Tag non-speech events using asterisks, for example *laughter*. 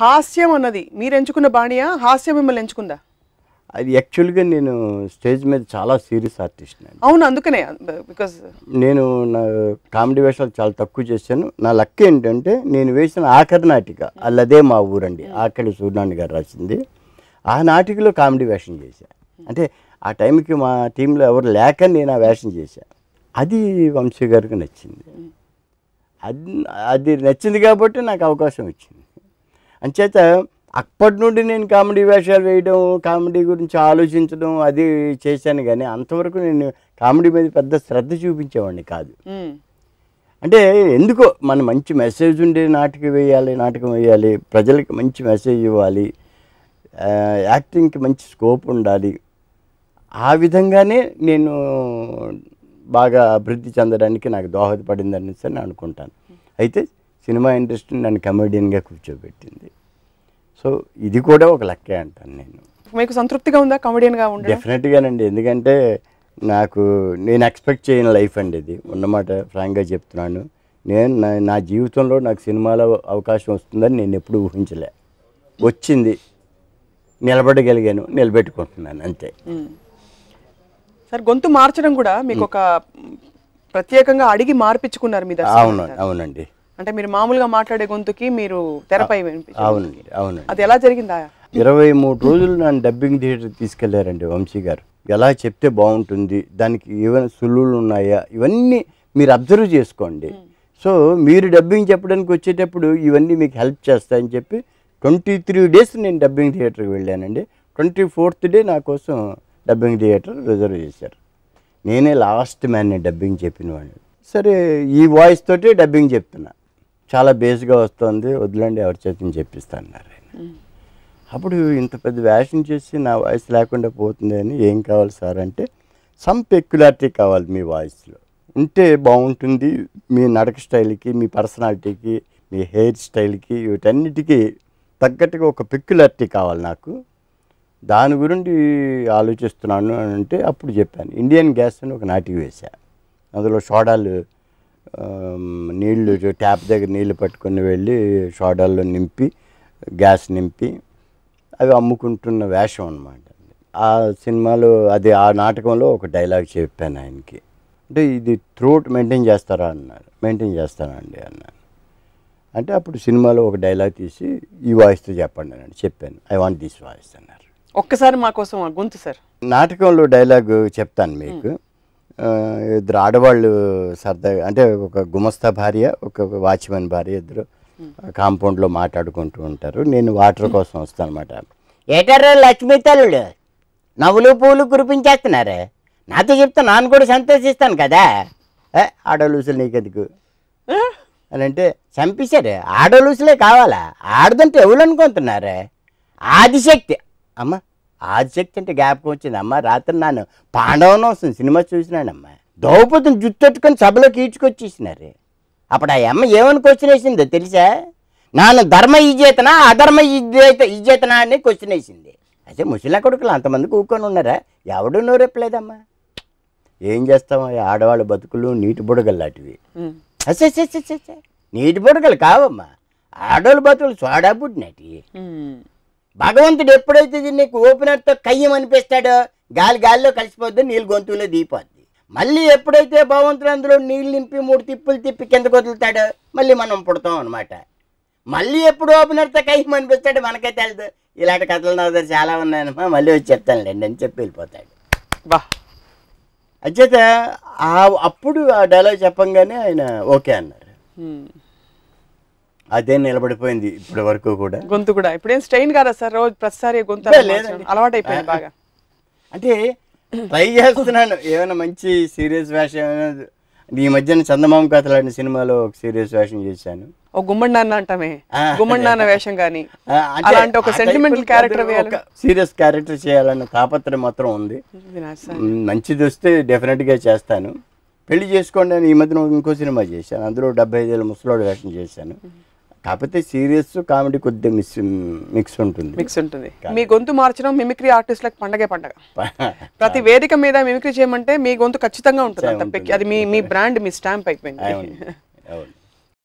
హాస్యం అన్నది మీరు ఎంచుకున్న బాణియా హాస్యం మిమ్మల్ని ఎంచుకుందా అది యాక్చువల్గా నేను స్టేజ్ మీద చాలా సీరియస్ ఆర్టిస్ట్ అవును అందుకనే బికాస్ నేను నా కామెడీ వేషాలు చాలా తక్కువ చేశాను నా లక్ ఏంటంటే నేను వేసిన ఆఖరి నాటిక అల్లదే మా ఊరండి ఆఖరి సూర్యనారాయణ గారు రాసింది ఆ నాటికలో కామెడీ వేషం చేశాను అంటే ఆ టైంకి మా టీంలో ఎవరు లేక నేను ఆ వేషం చేశాను అది వంశీ గారికి నచ్చింది అది అది నచ్చింది కాబట్టి నాకు అవకాశం వచ్చింది అంచేత అప్పటి నుండి నేను కామెడీ వేషాలు వేయడం కామెడీ గురించి ఆలోచించడం అది చేశాను కానీ అంతవరకు నేను కామెడీ మీద పెద్ద శ్రద్ధ చూపించేవాడిని కాదు అంటే ఎందుకో మన మంచి మెసేజ్ ఉండే నాటకం వేయాలి నాటకం వేయాలి ప్రజలకు మంచి మెసేజ్ ఇవ్వాలి యాక్టింగ్కి మంచి స్కోప్ ఉండాలి ఆ విధంగానే నేను బాగా అభివృద్ధి చెందడానికి నాకు దోహదపడిందని నేను అనుకుంటాను అయితే సినిమా ఇండస్ట్రీని నన్ను కమెడియన్గా కూర్చోబెట్టింది సో ఇది కూడా ఒక లక్కే అంటాను నేను మీకు సంతృప్తిగా ఉందా కమెడియన్గా ఉంది డెఫినెట్గానండి ఎందుకంటే నాకు నేను ఎక్స్పెక్ట్ చేయని లైఫ్ అండి ఇది ఉన్నమాట ఫ్రాంక్గా చెప్తున్నాను నేను నా జీవితంలో నాకు సినిమాలో అవకాశం వస్తుందని నేను ఎప్పుడు ఊహించలే వచ్చింది నిలబడగలిగాను నిలబెట్టుకుంటున్నాను అంతే సార్ గొంతు మార్చడం కూడా మీకు ఒక ప్రత్యేకంగా అడిగి మార్పించుకున్నారు మీద అవును అవునండి అంటే మీరు మామూలుగా మాట్లాడే గొంతుకి మీరు తెరపై అవునండి అవును అది ఎలా జరిగిందా ఇరవై మూడు రోజులు నన్ను డబ్బింగ్ థియేటర్ తీసుకెళ్లారండి వంశీ గారు ఎలా చెప్తే బాగుంటుంది దానికి ఏమైనా సులువులు ఉన్నాయా ఇవన్నీ మీరు అబ్జర్వ్ చేసుకోండి సో మీరు డబ్బింగ్ చెప్పడానికి వచ్చేటప్పుడు ఇవన్నీ మీకు హెల్ప్ చేస్తాయని చెప్పి ట్వంటీ త్రీ డేస్ నేను డబ్బింగ్ థియేటర్కి వెళ్ళానండి ట్వంటీ ఫోర్త్ డే నా కోసం డబ్బింగ్ థియేటర్ రిజర్వ్ చేశారు నేనే లాస్ట్ మ్యాన్ డబ్బింగ్ చెప్పిన వాడిని సరే ఈ వాయిస్ తోటే డబ్బింగ్ చెప్తున్నా చాలా బేస్గా వస్తుంది వదిలేండి ఎవరి చేతిని చెప్పిస్తాన్నారు ఆయన అప్పుడు ఇంత పెద్ద వ్యాషన్ చేసి నా వాయిస్ లేకుండా పోతుంది అని ఏం కావాలి సార్ అంటే సమ్ పెక్యులారిటీ కావాలి మీ వాయిస్లో ఉంటే బాగుంటుంది మీ నడక స్టైల్కి మీ పర్సనాలిటీకి మీ హెయిర్ స్టైల్కి వీటన్నిటికీ తగ్గట్టుగా ఒక పెక్యులారిటీ కావాలి నాకు దాని గురించి ఆలోచిస్తున్నాను అని అంటే అప్పుడు చెప్పాను ఇండియన్ గ్యాస్ అని ఒక నాటికి వేశాను అందులో సోడాలు నీళ్లు ట్యాప్ దగ్గర నీళ్లు పట్టుకొని వెళ్ళి సోడాల్లో నింపి గ్యాస్ నింపి అవి అమ్ముకుంటున్న వేషం అనమాట ఆ సినిమాలో అది ఆ నాటకంలో ఒక డైలాగ్ చెప్పాను ఆయనకి అంటే ఇది త్రోట్ మెయింటైన్ చేస్తారా అన్నారు మెయింటైన్ చేస్తానండి అన్నాను అంటే అప్పుడు సినిమాలో ఒక డైలాగ్ తీసి ఈ వాయిస్తో చెప్పండి అని చెప్పాను ఐ వాంట్ దిస్ వాయిస్ అన్నారు ఒక్కసారి మాకోసం గొంతు సార్ నాటకంలో డైలాగ్ చెప్తాను మీకు ఇద్దరు ఆడవాళ్ళు సరదాగా అంటే ఒక గుమస్తా భార్య ఒక వాచ్మెన్ భార్య ఇద్దరు hmm. కాంపౌండ్లో మాట్లాడుకుంటూ ఉంటారు నేను వాటర్ hmm. కోసం వస్తాను అనమాట లక్ష్మీ తల్లుడు నవ్వులు పూలు కురిపించేస్తున్నారే నాతో చెప్తే నాన్ను కూడా సంతోషిస్తాను కదా ఆడలూసులు నీకెందుకు అని అంటే చంపేశారు ఆడలూసులే కావాలా ఆడదంటే ఎవరు అనుకుంటున్నారు ఆదిశక్తి అమ్మా ఆసక్తి అంటే జ్ఞాపకం వచ్చిందమ్మా రాత్రి నాను వస్తుంది సినిమా చూసినానమ్మా ద్రౌపదిని జుట్టెట్టుకొని సభలోకి ఈడ్చుకొచ్చేసినారు అప్పుడు ఆ అమ్మ ఏమని క్వశ్చన్ వేసిందో తెలుసా నాన్న ధర్మ ఇజేతనా అధర్మ ఇజేత ఇజేతనా అని క్వశ్చన్ వేసింది అయితే ముసలి కొడుకులు అంతమంది కూకొని ఉన్నారా ఎవడు నోరెప్పలేదమ్మా ఏం చేస్తాం ఆడవాళ్ళ బతుకులు నీటి బుడగలు లాంటివి అసే నీటి బుడగలు కావమ్మా ఆడవాళ్ళ బతుకులు సోడా బుడ్డినటి భగవంతుడు ఎప్పుడైతే నీకు ఓపెనర్తో కయ్యం అనిపిస్తాడో గాలి గాలిలో కలిసిపోద్ది నీళ్ళు గొంతులో దిగిపోద్ది మళ్ళీ ఎప్పుడైతే భగవంతుడు అందులో నీళ్ళు నింపి మూడు తిప్పులు తిప్పి కిందకు వదులుతాడో మళ్ళీ మనం పుడతాం అనమాట మళ్ళీ ఎప్పుడు ఓపెనర్తో కయ్యం అనిపిస్తాడో మనకే తెలియదు ఇలాంటి కథలు నా దగ్గర చాలా ఉన్నాయన్నమా మళ్ళీ వచ్చి చెప్తానులేండి అని చెప్పి వెళ్ళిపోతాడు బా ఆ అప్పుడు ఆ డైలాగ్ చెప్పంగానే ఆయన ఓకే అన్నారు అదే నిలబడిపోయింది ఇప్పటి వరకు కూడా గొంతు కూడా ఇప్పుడేం స్ట్రెయిన్ కాదా సార్ రోజు ప్రతిసారి గొంతు అలవాటు అయిపోయింది బాగా అంటే ట్రై చేస్తున్నాను ఏమైనా మంచి సీరియస్ వేషం ఈ మధ్యన చందమామ కథలు అనే సినిమాలో ఒక సీరియస్ వేషం చేశాను ఓ గుమ్మడి నాన్న అంటామే గుమ్మడి నాన్న వేషం కానీ అలాంటి ఒక సెంటిమెంటల్ క్యారెక్టర్ సీరియస్ క్యారెక్టర్ చేయాలన్న తాపత్రయం మాత్రం ఉంది మంచిది వస్తే డెఫినెట్ గా చేస్తాను పెళ్లి చేసుకోండి ఈ మధ్యన ఇంకో సినిమా చేశాను అందులో డెబ్బై ఐదు వేల ముసలోడు వేషం చేశాను కాకపోతే సీరియస్ కామెడీ కొద్దిగా మిక్స్ మిక్స్ ఉంటుంది మిక్స్ ఉంటుంది మీ గొంతు మార్చడం మిమిక్రీ ఆర్టిస్టులకు పండగే పండగ *laughs* ప్రతి వేదిక మీద మిమిక్రీ చేయమంటే మీ గొంతు ఖచ్చితంగా ఉంటుంది అది మీ మీ బ్రాండ్ మీ స్టాంప్ అయిపోయింది